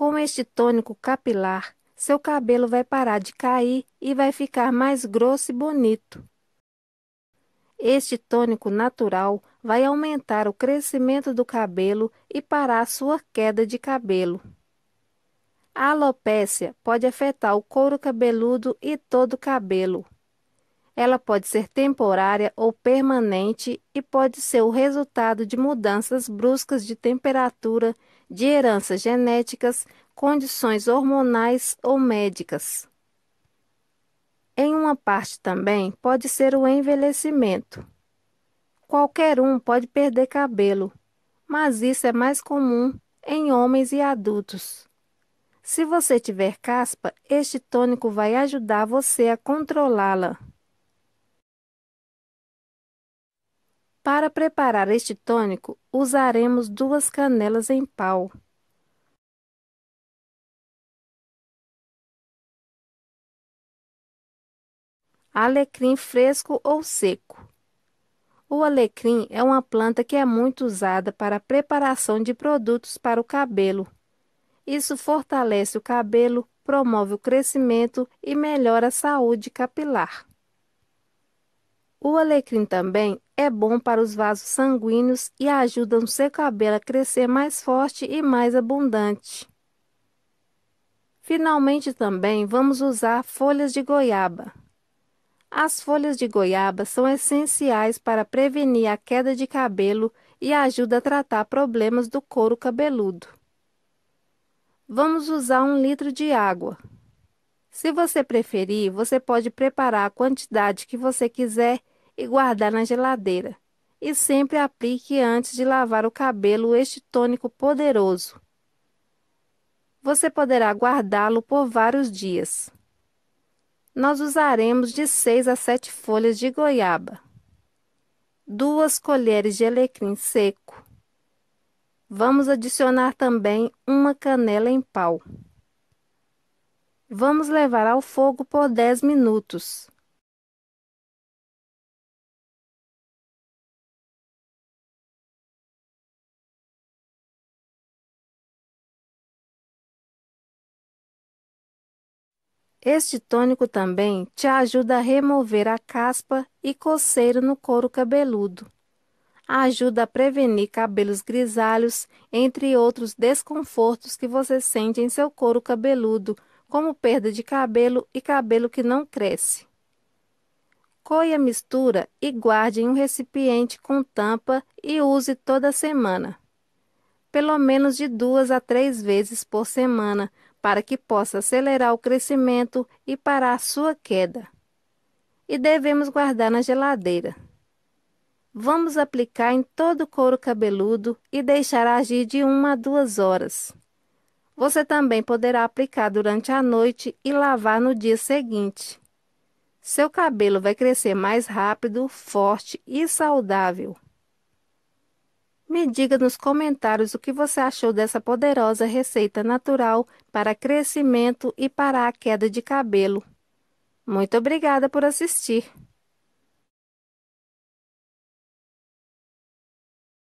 Com este tônico capilar, seu cabelo vai parar de cair e vai ficar mais grosso e bonito. Este tônico natural vai aumentar o crescimento do cabelo e parar sua queda de cabelo. A alopécia pode afetar o couro cabeludo e todo o cabelo. Ela pode ser temporária ou permanente e pode ser o resultado de mudanças bruscas de temperatura, de heranças genéticas, condições hormonais ou médicas. Em uma parte também pode ser o envelhecimento. Qualquer um pode perder cabelo, mas isso é mais comum em homens e adultos. Se você tiver caspa, este tônico vai ajudar você a controlá-la. Para preparar este tônico, usaremos duas canelas em pau. Alecrim fresco ou seco. O alecrim é uma planta que é muito usada para a preparação de produtos para o cabelo. Isso fortalece o cabelo, promove o crescimento e melhora a saúde capilar. O alecrim também é bom para os vasos sanguíneos e ajuda o seu cabelo a crescer mais forte e mais abundante. Finalmente, também vamos usar folhas de goiaba. As folhas de goiaba são essenciais para prevenir a queda de cabelo e ajuda a tratar problemas do couro cabeludo. Vamos usar um litro de água. Se você preferir, você pode preparar a quantidade que você quiser e guardar na geladeira. E sempre aplique antes de lavar o cabelo este tônico poderoso. Você poderá guardá-lo por vários dias. Nós usaremos de 6 a 7 folhas de goiaba, duas colheres de alecrim seco. Vamos adicionar também uma canela em pau. Vamos levar ao fogo por 10 minutos Este tônico também te ajuda a remover a caspa e coceira no couro cabeludo. Ajuda a prevenir cabelos grisalhos, entre outros desconfortos que você sente em seu couro cabeludo, como perda de cabelo e cabelo que não cresce. Coe a mistura e guarde em um recipiente com tampa e use toda semana. Pelo menos de duas a três vezes por semana, para que possa acelerar o crescimento e parar sua queda. E devemos guardar na geladeira. Vamos aplicar em todo o couro cabeludo e deixar agir de uma a duas horas. Você também poderá aplicar durante a noite e lavar no dia seguinte. Seu cabelo vai crescer mais rápido, forte e saudável. Me diga nos comentários o que você achou dessa poderosa receita natural para crescimento e para a queda de cabelo. Muito obrigada por assistir!